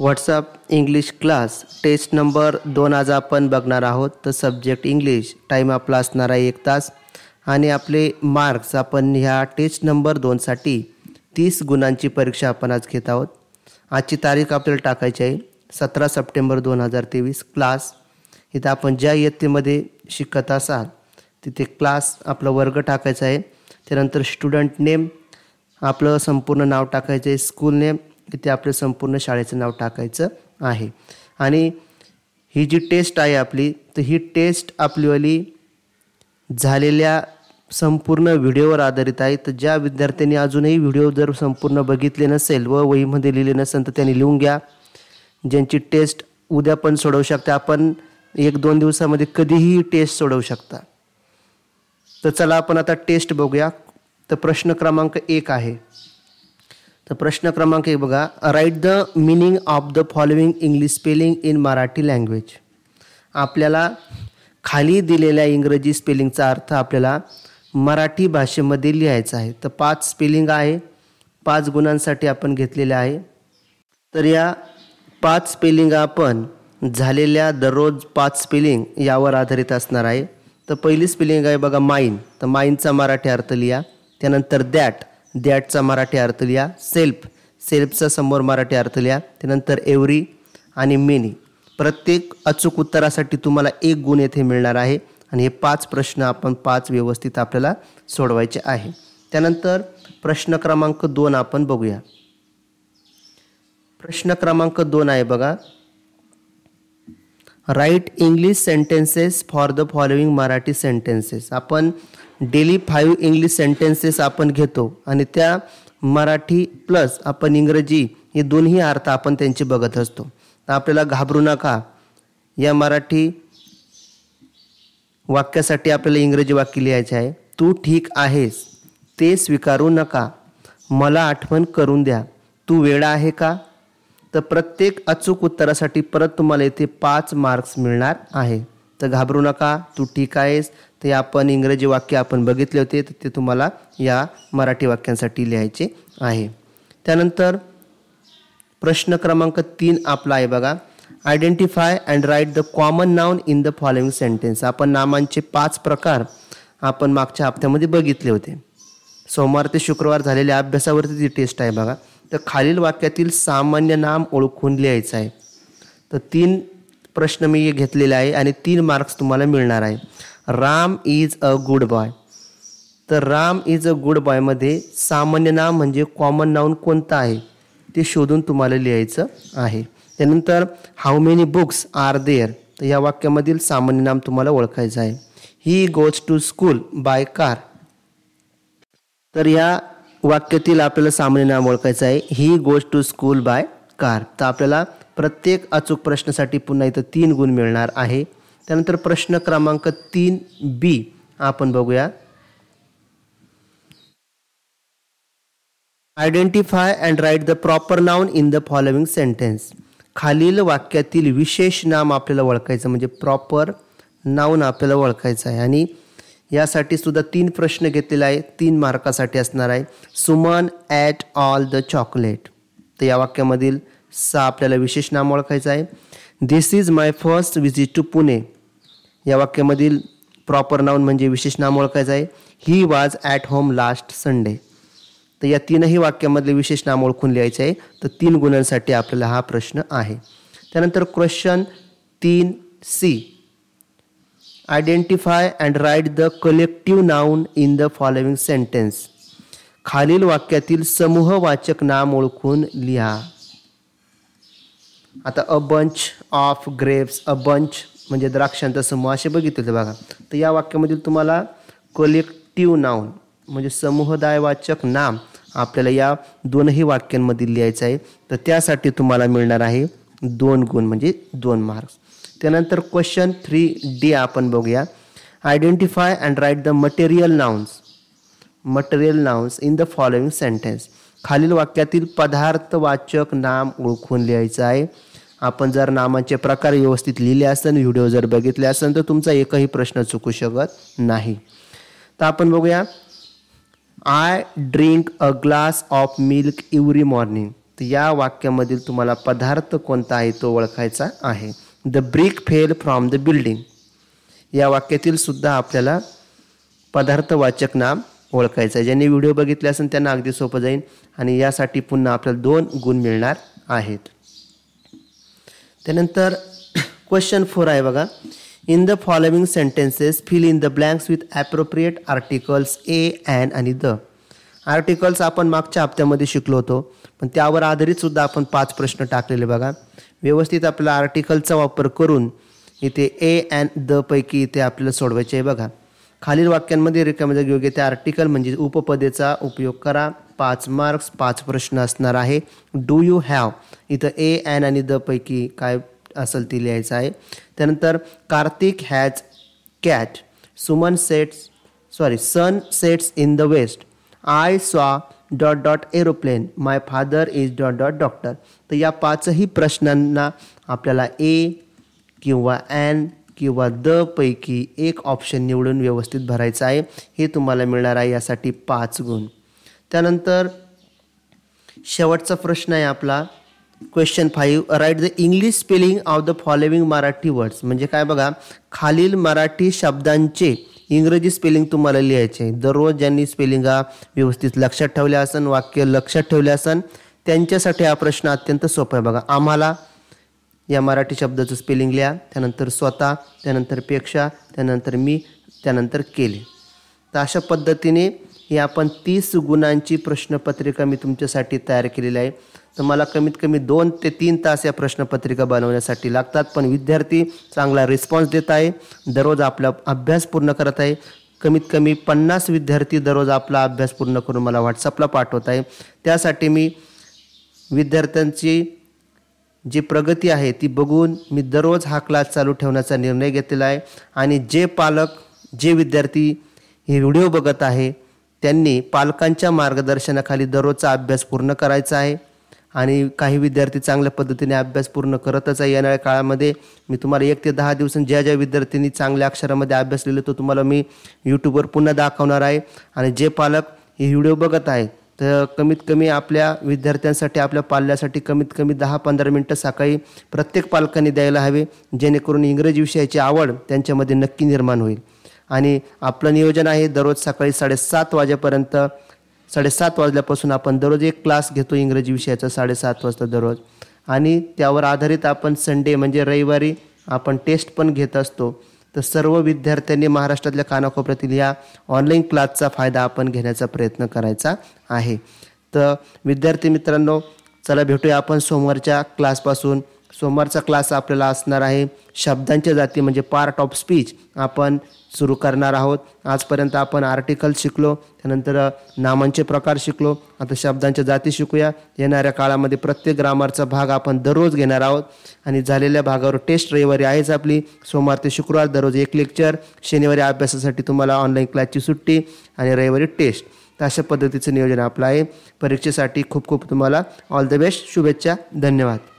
WhatsApp English class test number दोन आज आपण बघणार आहोत तर सब्जेक्ट इंग्लिश टाईम आपला असणार आहे एक तास आणि आपले मार्क्स आपण ह्या टेस्ट नंबर दोनसाठी तीस गुणांची परीक्षा आपण आज घेत आहोत आजची तारीख आपल्याला टाकायची आहे सतरा सप्टेंबर दोन हजार तेवीस क्लास इथं आपण ज्या इयत्तेमध्ये शिकत असाल तिथे क्लास आपला वर्ग टाकायचा आहे त्यानंतर स्टुडंट नेम आपलं संपूर्ण नाव टाकायचं आहे स्कूल नेम ते आपलं संपूर्ण शाळेचं नाव टाकायचं आहे आणि ही जी टेस्ट आहे आपली तर ही टेस्ट आपलीवाली झालेल्या संपूर्ण व्हिडिओवर आधारित आहे तर ज्या विद्यार्थ्यांनी अजूनही व्हिडिओ जर संपूर्ण बघितले नसेल व वहीमध्ये लिहिले नसेल तर त्यांनी लिहून घ्या ज्यांची टेस्ट उद्या पण सोडवू शकते आपण एक दोन दिवसामध्ये कधीही टेस्ट सोडवू शकता तर चला आपण आता टेस्ट बघूया तर प्रश्न क्रमांक एक आहे तर प्रश्न क्रमांक एक बघा write the meaning of the following English spelling in Marathi language आपल्याला खाली दिलेल्या इंग्रजी स्पेलिंगचा अर्थ आपल्याला मराठी भाषेमध्ये लिहायचा आहे तर पाच स्पेलिंग आहे पाच गुणांसाठी आपण घेतलेले आहे तर या पाच स्पेलिंग आपण झालेल्या दररोज पाच स्पेलिंग यावर आधारित असणार आहे तर पहिली स्पेलिंग आहे बघा माईन तर माईनचा मराठी अर्थ लिहा त्यानंतर दॅट दॅटचा मराठी अर्थ लिहा सेल्फ सेल्फचा समोर मराठी अर्थ लिहा त्यानंतर एव्हरी आणि मेनी प्रत्येक अचूक उत्तरासाठी तुम्हाला एक गुण येथे मिळणार आहे आणि हे पाच प्रश्न आपण पाच व्यवस्थित आपल्याला सोडवायचे आहे त्यानंतर प्रश्न क्रमांक दोन आपण बघूया प्रश्न क्रमांक दोन आहे बघा write English sentences for the following Marathi sentences आपण डेली फाईव्ह इंग्लिश सेंटेन्सेस आपण घेतो आणि त्या मराठी प्लस आपण इंग्रजी हे दोन्ही अर्थ आपण त्यांचे बघत असतो आपल्याला घाबरू नका या मराठी वाक्यासाठी आपल्याला इंग्रजी वाक्य लिहायचे आहे तू ठीक आहेस ते स्वीकारू नका मला आठवण करून द्या तू वेळा आहे का तर प्रत्येक अचूक उत्तरासाठी परत तुम्हाला इथे पाच मार्क्स मिळणार आहे तर घाबरू नका तू ठीक आहेस ते आपण इंग्रजी वाक्य आपण बघितले होते तर ते तुम्हाला या मराठी वाक्यांसाठी लिहायचे आहे त्यानंतर प्रश्न क्रमांक तीन आपला आहे बघा identify and write the common noun in the following sentence आपण नामांचे पाच प्रकार आपण मागच्या हप्त्यामध्ये बघितले होते सोमवार ते शुक्रवार झालेल्या अभ्यासावरती ती टेस्ट आहे बघा तर खालील वाक्यातील सामान्य नाम ओळखून लिहायचं आहे तर तीन प्रश्न मी घेतलेले आहे आणि तीन मार्क्स तुम्हाला मिळणार आहे Ram is a good boy तर राम इज अ गुड बॉयमध्ये सामान्य नाम म्हणजे कॉमन नाऊन कोणतं आहे ते शोधून तुम्हाला लिहायचं आहे त्यानंतर how many books are there तर या वाक्यामधील सामान्य नाम तुम्हाला ओळखायचं आहे he goes to school by car तर या वाक्यातील आपल्याला सामान्य नाम ओळखायचं आहे he goes to school by car तर आपल्याला प्रत्येक अचूक प्रश्नासाठी पुन्हा इथं तीन गुण मिळणार आहे त्यानंतर प्रश्न क्रमांक तीन बी आपण बघूया identify and write the proper noun in the following sentence खालील वाक्यातील विशेष नाम आपल्याला ओळखायचं म्हणजे प्रॉपर नाऊन आपल्याला ओळखायचं आहे आणि यासाठी सुद्धा तीन प्रश्न घेतलेला आहे तीन मार्कासाठी असणार आहे Suman ate all the chocolate तर या वाक्यामधील सा आपल्याला विशेष नाम ओळखायचं आहे this is my first visit to Pune या वाक्यामधील प्रॉपर नाऊन म्हणजे विशेष नाम ओळखायचं आहे he was at home last Sunday तर या तीनही वाक्यामधले विशेष नाम ओळखून लिहायचे आहे तर तीन गुणांसाठी आपल्याला हा प्रश्न आहे त्यानंतर क्वेश्चन तीन C identify and write the collective noun in the following sentence खालील वाक्यातील समूहवाचक नाम ओळखून लिहा आता a bunch of grapes a bunch म्हणजे द्राक्षांचा समूह असे बघितले बघा तर या वाक्यामधील तुम्हाला कलेक्टिव्ह नाऊन म्हणजे समूहदायवाचक नाम आपल्याला या दोनही वाक्यांमध्ये लिहायचं आहे तर त्यासाठी तुम्हाला मिळणार आहे दोन गुण म्हणजे दोन मार्क्स त्यानंतर क्वेश्चन थ्री डी आपण बघूया identify and write the material nouns material nouns in the following sentence खालील वाक्यातील पदार्थवाचक नाम ओळखून लिहायचं आहे आपण जर नामाचे प्रकार व्यवस्थित लिहिले असेल व्हिडिओ जर बघितले असेल तर तुमचा एकही प्रश्न चुकू शकत नाही तर आपण बघूया I drink a glass of milk every morning तर या वाक्यामधील तुम्हाला पदार्थ कोणता आहे तो ओळखायचा आहे the brick fell from the building या वाक्यातील सुद्धा आपल्याला पदार्थवाचक नाम ओळखायचं आहे ज्यांनी व्हिडिओ बघितले असेल त्यांना अगदी सोपं जाईल आणि यासाठी पुन्हा आपल्याला दोन गुण मिळणार आहेत त्यानंतर क्वेश्चन फोर आहे बघा in the following sentences fill in the blanks with appropriate articles a and आणि द आर्टिकल्स आपण मागच्या हप्त्यामध्ये शिकलो होतो पण त्यावर आधारित सुद्धा आपण पाच प्रश्न टाकलेले बघा व्यवस्थित आपला आर्टिकलचा वापर करून इथे ए अँड द पैकी इथे आपल्याला सोडवायचे आहे बघा खालील वाक्यांमध्ये रिकाम्या जागी योग्य त्या आर्टिकल म्हणजे उपपदेचा उपयोग करा पाच मार्क्स पाच प्रश्न असणार आहे डू यू हॅव इथं ए अँड आणि द पैकी काय असेल ती लिहायचं आहे त्यानंतर Kartik has cat Suman sets sorry sun sets in the west I saw dot dot aeroplane my father is dot dot doctor तर या पाचही प्रश्नांना आपल्याला ए किंवा एन किंवा द पैकी एक ऑप्शन निवडून व्यवस्थित भरायचं आहे हे तुम्हाला मिळणार आहे यासाठी पाच गुण त्यानंतर शेवटचा प्रश्न आहे आपला question five write the English spelling of the following Marathi words म्हणजे काय बघा खालील मराठी शब्दांचे इंग्रजी स्पेलिंग तुम्हाला लिहायचे आहे दररोज ज्यांनी स्पेलिंगा व्यवस्थित लक्षात ठेवल्या असन वाक्य लक्षात ठेवले असन त्यांच्यासाठी हा प्रश्न अत्यंत सोपा आहे बघा आम्हाला या मराठी शब्दाचं स्पेलिंग लिहा त्यानंतर स्वतः त्यानंतर पेक्षा त्यानंतर मी त्यानंतर केले तर अशा पद्धतीने ही आपण तीस गुणांची प्रश्नपत्रिका मी तुमच्यासाठी तयार केलेली आहे तर मला कमीत कमी दोन ते तीन तास या प्रश्नपत्रिका बनवण्यासाठी लागतात पण विद्यार्थी चांगला रिस्पॉन्स देत आहे दररोज आपला अभ्यास पूर्ण करत आहे कमीत कमी पन्नास विद्यार्थी दररोज आपला अभ्यास पूर्ण करून मला व्हॉट्सअपला पाठवत आहे त्यासाठी मी विद्यार्थ्यांची जी प्रगती आहे ती बघून मी दररोज हा क्लास चालू ठेवण्याचा निर्णय घेतलेला आहे आणि जे पालक जे विद्यार्थी हे व्हिडिओ बघत आहे त्यांनी पालकांच्या मार्गदर्शनाखाली दररोजचा अभ्यास पूर्ण करायचा आहे आणि काही विद्यार्थी चांगल्या पद्धतीने अभ्यास पूर्ण करतच आहे येणाऱ्या काळामध्ये मी तुम्हाला एक ते दहा दिवस ज्या ज्या विद्यार्थ्यांनी चांगल्या अक्षरामध्ये अभ्यास लिहिला तो तुम्हाला मी यूट्यूबवर पुन्हा दाखवणार आहे आणि जे पालक हे व्हिडिओ बघत आहे तर कमीत कमी आपल्या विद्यार्थ्यांसाठी आपल्या पाल्यासाठी कमीत कमी दहा पंधरा मिनटं सकाळी प्रत्येक पालकांनी द्यायला हवे जेणेकरून इंग्रजी विषयाची आवड त्यांच्यामध्ये नक्की निर्माण होईल आणि आपलं नियोजन आहे दररोज सकाळी साडेसात वाजेपर्यंत साडेसात वाजल्यापासून आपण दररोज एक क्लास घेतो इंग्रजी विषयाचा साडेसात वाजता दररोज आणि त्यावर आधारित आपण संडे म्हणजे रविवारी आपण टेस्ट पण घेत असतो तर सर्व विद्यार्थ्यांनी महाराष्ट्रातल्या कानाकोपऱ्यातील या ऑनलाईन क्लासचा फायदा आपण घेण्याचा प्रयत्न करायचा आहे तर विद्यार्थी मित्रांनो चला भेटूया आपण सोमवारच्या क्लासपासून सोमवारचा क्लास आपल्याला असणार आहे शब्दांच्या जाती म्हणजे पार्ट ऑफ स्पीच आपण सुरू करणार आहोत आजपर्यंत आपण आर्टिकल शिकलो त्यानंतर नामांचे प्रकार शिकलो आता शब्दांच्या जाती शिकूया येणाऱ्या काळामध्ये प्रत्येक ग्रामरचा भाग आपण दररोज घेणार आहोत आणि झालेल्या भागावर टेस्ट रविवारी आहेच आपली सोमवार ते शुक्रवार दररोज एक लेक्चर शनिवारी अभ्यासासाठी तुम्हाला ऑनलाईन क्लासची सुट्टी आणि रविवारी टेस्ट अशा पद्धतीचं नियोजन आपलं आहे परीक्षेसाठी खूप खूप तुम्हाला ऑल द बेस्ट शुभेच्छा धन्यवाद